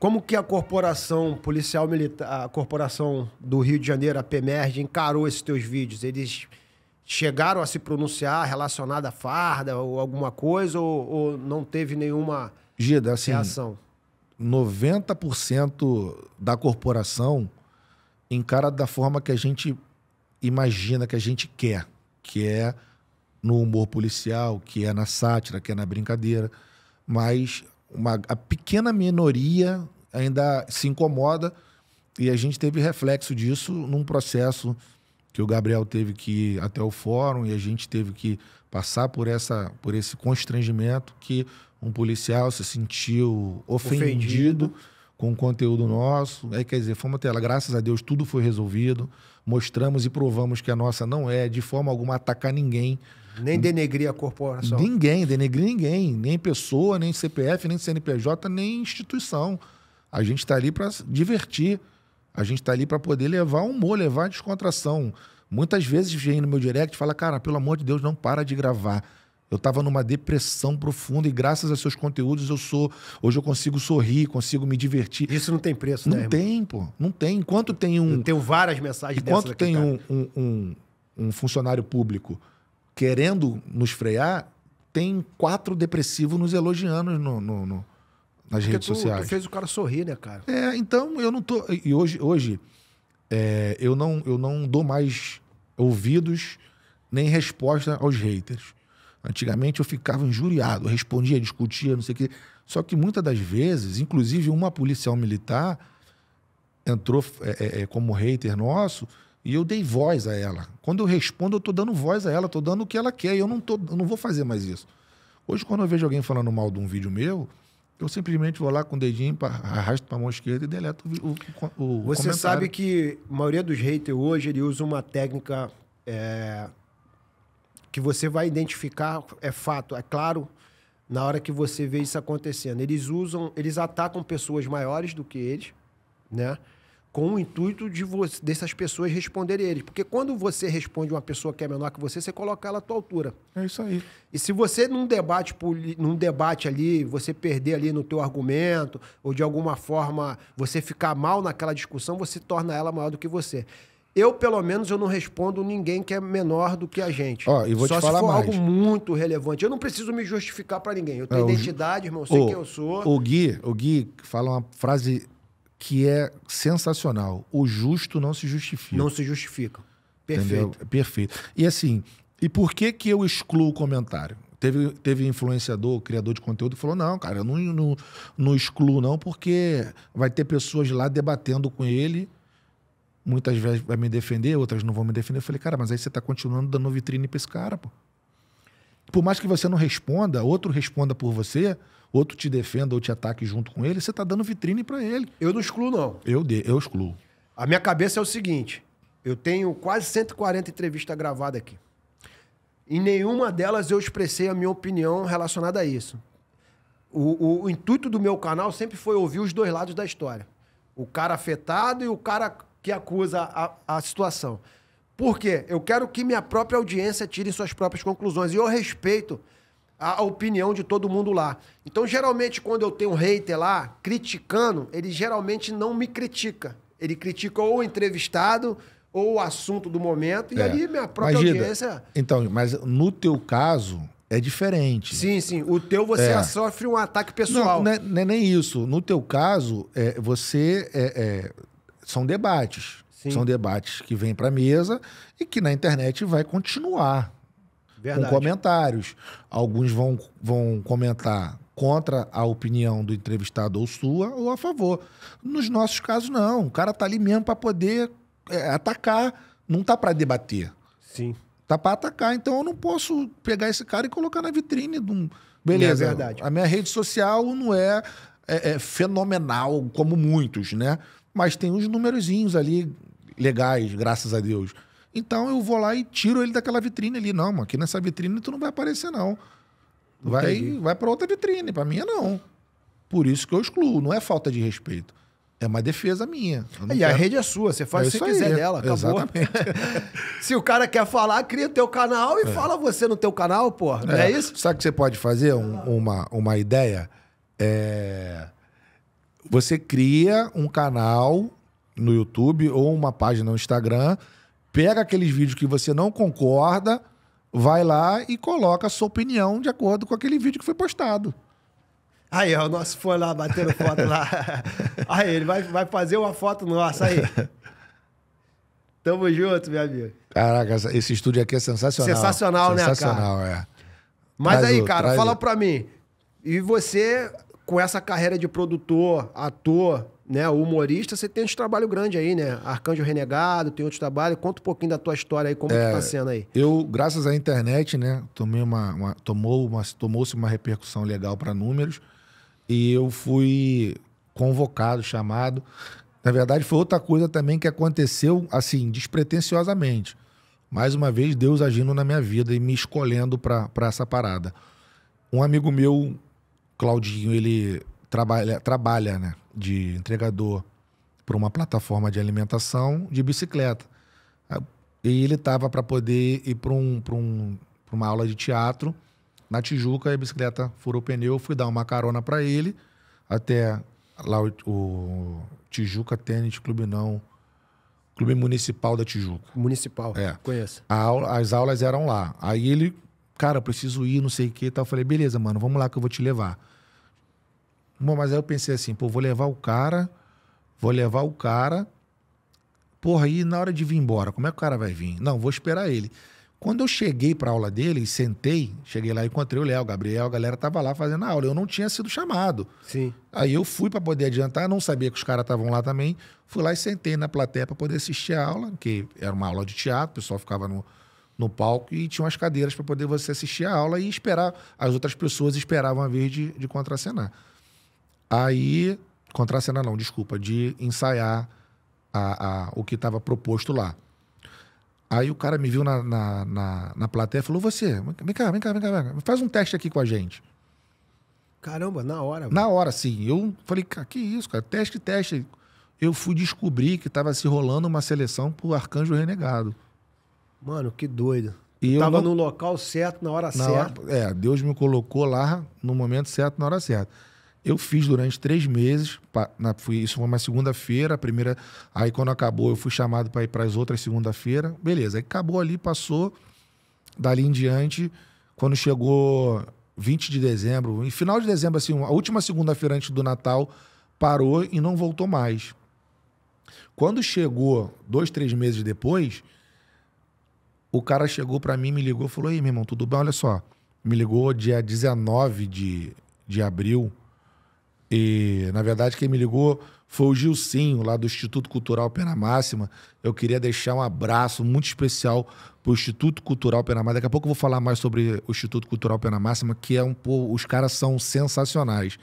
Como que a corporação policial militar, a corporação do Rio de Janeiro, a PEMERG, encarou esses teus vídeos? Eles chegaram a se pronunciar relacionado à farda ou alguma coisa ou, ou não teve nenhuma Gida, assim, reação? 90% da corporação encara da forma que a gente imagina, que a gente quer, que é no humor policial, que é na sátira, que é na brincadeira. Mas uma a pequena minoria ainda se incomoda e a gente teve reflexo disso num processo que o Gabriel teve que ir até o fórum e a gente teve que passar por essa por esse constrangimento que um policial se sentiu ofendido. ofendido com conteúdo nosso. Aí, né? quer dizer, fomos até ela. Graças a Deus, tudo foi resolvido. Mostramos e provamos que a nossa não é, de forma alguma, atacar ninguém. Nem denegrir a corporação. Ninguém, denegrir ninguém. Nem pessoa, nem CPF, nem CNPJ, nem instituição. A gente está ali para divertir. A gente está ali para poder levar humor, levar descontração. Muitas vezes vem no meu direct e fala, cara, pelo amor de Deus, não para de gravar. Eu estava numa depressão profunda e graças a seus conteúdos eu sou, hoje eu consigo sorrir, consigo me divertir. Isso não tem preço, não né? Não tem, pô. Não tem. Enquanto tem um Eu tenho várias mensagens Enquanto tem um, um, um, um funcionário público querendo nos frear, tem quatro depressivos nos elogiando no, no, no nas Porque redes tu, sociais. Tu fez o cara sorrir, né, cara? É, então eu não tô. E hoje, hoje é, eu, não, eu não dou mais ouvidos nem resposta aos haters. Antigamente eu ficava injuriado, eu respondia, discutia, não sei o quê. Só que muitas das vezes, inclusive uma policial militar entrou é, é, é como hater nosso e eu dei voz a ela. Quando eu respondo, eu estou dando voz a ela, estou dando o que ela quer. E eu não, tô, eu não vou fazer mais isso. Hoje, quando eu vejo alguém falando mal de um vídeo meu, eu simplesmente vou lá com o dedinho, arrasto para a mão esquerda e deleto o, o, o Você comentário. sabe que a maioria dos haters hoje ele usa uma técnica é, que você vai identificar, é fato, é claro, na hora que você vê isso acontecendo. Eles usam, eles atacam pessoas maiores do que eles, né? Com o intuito de dessas pessoas responderem eles. Porque quando você responde uma pessoa que é menor que você, você coloca ela à tua altura. É isso aí. E se você, num debate, num debate ali, você perder ali no teu argumento, ou de alguma forma você ficar mal naquela discussão, você torna ela maior do que você eu, pelo menos, eu não respondo ninguém que é menor do que a gente. Ó, e vou Só te falar se for mais. algo muito relevante. Eu não preciso me justificar para ninguém. Eu tenho é, identidade, o... irmão, sei o, quem eu sou. O Gui, o Gui fala uma frase que é sensacional. O justo não se justifica. Não se justifica. Perfeito. Entendeu? Perfeito. E assim, e por que que eu excluo o comentário? Teve, teve influenciador, criador de conteúdo, que falou: não, cara, eu não, não, não excluo, não, porque vai ter pessoas lá debatendo com ele muitas vezes vai me defender, outras não vão me defender. Eu falei, cara, mas aí você está continuando dando vitrine para esse cara, pô. Por mais que você não responda, outro responda por você, outro te defenda ou te ataque junto com ele, você está dando vitrine para ele. Eu não excluo, não. Eu, de, eu excluo. A minha cabeça é o seguinte: eu tenho quase 140 entrevistas gravadas aqui. Em nenhuma delas eu expressei a minha opinião relacionada a isso. O, o, o intuito do meu canal sempre foi ouvir os dois lados da história. O cara afetado e o cara que acusa a, a situação. Por quê? Eu quero que minha própria audiência tire suas próprias conclusões. E eu respeito a opinião de todo mundo lá. Então, geralmente, quando eu tenho um hater lá criticando, ele geralmente não me critica. Ele critica ou o entrevistado ou o assunto do momento. E é. aí, minha própria Imagina. audiência. Então, mas no teu caso. É diferente. Sim, sim. O teu você é. sofre um ataque pessoal. Não, não, é, não é nem isso. No teu caso, é, você é, são debates. Sim. São debates que vêm para a mesa e que na internet vai continuar Verdade. com comentários. Alguns vão, vão comentar contra a opinião do entrevistado ou sua ou a favor. Nos nossos casos, não. O cara tá ali mesmo para poder é, atacar, não tá para debater. Sim. Tá para atacar. Então eu não posso pegar esse cara e colocar na vitrine de um. Beleza. É verdade. A minha rede social não é, é, é fenomenal como muitos, né? mas tem uns númerozinhos ali legais, graças a Deus. Então eu vou lá e tiro ele daquela vitrine ali. Não, mano, aqui nessa vitrine tu não vai aparecer, não. Vai, vai para outra vitrine, para minha não. Por isso que eu excluo, não é falta de respeito. É uma defesa minha. E quero... a rede é sua, você faz é o que você quiser dela, acabou. Exatamente. Se o cara quer falar, cria teu canal e é. fala você no teu canal, porra. Não é, é isso? Sabe o que você pode fazer? Um, uma, uma ideia? É você cria um canal no YouTube ou uma página no Instagram, pega aqueles vídeos que você não concorda, vai lá e coloca a sua opinião de acordo com aquele vídeo que foi postado. Aí, ó, o nosso foi lá batendo foto lá. Aí, ele vai, vai fazer uma foto nossa aí. Tamo junto, meu amigo. Caraca, esse estúdio aqui é sensacional. Sensacional, sensacional né, cara? Sensacional, é. Mas traz aí, cara, fala outro. pra mim. E você com essa carreira de produtor, ator, né, humorista, você tem um trabalho grande aí, né? Arcanjo Renegado, tem outro trabalho. Conta um pouquinho da tua história aí, como é, que tá é, sendo aí. Eu, graças à internet, né, tomei uma, uma tomou uma, tomou-se uma repercussão legal para números e eu fui convocado, chamado. Na verdade, foi outra coisa também que aconteceu assim, despretensiosamente. Mais uma vez, Deus agindo na minha vida e me escolhendo para essa parada. Um amigo meu Claudinho, ele trabalha, trabalha né, de entregador para uma plataforma de alimentação de bicicleta. E ele estava para poder ir para um, um, uma aula de teatro na Tijuca, a bicicleta furou o pneu, fui dar uma carona para ele até lá o, o Tijuca Tênis Clube não, Clube Municipal da Tijuca. Municipal, é. conheço. A, as aulas eram lá. Aí ele cara, eu preciso ir, não sei o que e tal. Eu falei, beleza, mano, vamos lá que eu vou te levar. Bom, mas aí eu pensei assim, pô, vou levar o cara, vou levar o cara. Porra, aí na hora de vir embora, como é que o cara vai vir? Não, vou esperar ele. Quando eu cheguei para aula dele e sentei, cheguei lá e encontrei o Léo, o Gabriel, a galera tava lá fazendo a aula. Eu não tinha sido chamado. Sim. Aí eu fui para poder adiantar, não sabia que os caras estavam lá também. Fui lá e sentei na plateia para poder assistir a aula, que era uma aula de teatro, o pessoal ficava no, no palco e tinha as cadeiras para poder você assistir a aula e esperar. As outras pessoas esperavam a vez de, de contracenar. Aí, contracenar não, desculpa, de ensaiar a, a o que estava proposto lá. Aí o cara me viu na, na, na, na plateia e falou: Você, vem cá, vem cá, vem cá, vem cá, faz um teste aqui com a gente. Caramba, na hora. Mano. Na hora, sim. Eu falei: cara, Que isso, cara, teste, teste. Eu fui descobrir que estava se rolando uma seleção pro Arcanjo Renegado. Mano, que doido. E Tava não... no local certo, na hora na certa. Hora... É, Deus me colocou lá no momento certo, na hora certa. Eu fiz durante três meses, pra, na, fui, isso foi uma segunda-feira, a primeira. Aí quando acabou, eu fui chamado para ir para as outras segunda-feira. Beleza, aí acabou ali, passou. Dali em diante, quando chegou 20 de dezembro, em final de dezembro, assim, a última segunda-feira antes do Natal, parou e não voltou mais. Quando chegou dois, três meses depois, o cara chegou para mim, me ligou, falou: "Ei, meu irmão, tudo bem? Olha só, me ligou dia 19 de, de abril. E, na verdade, quem me ligou foi o Gilcinho, lá do Instituto Cultural Pena Máxima. Eu queria deixar um abraço muito especial para o Instituto Cultural Pena Máxima. Daqui a pouco eu vou falar mais sobre o Instituto Cultural Pena Máxima, que é um povo. Os caras são sensacionais.